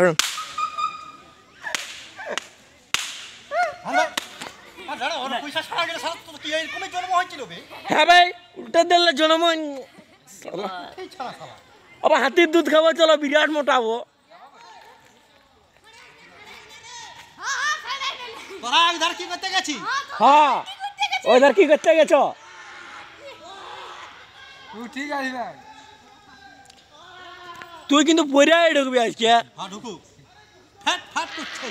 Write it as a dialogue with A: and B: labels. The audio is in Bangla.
A: Everyone.
B: হ্যাঁ ভাই
C: উল্টা দিলে জন্ম আবার হাতির দুধ খাবো চলো বিরাট মোটাবো
D: হ্যাঁ ওইধার কি করতে গেছো
E: ঠিক আছে তুই কিন্তু পরিয়ায় ঢুকবি আজকে
F: হ্যাঁ,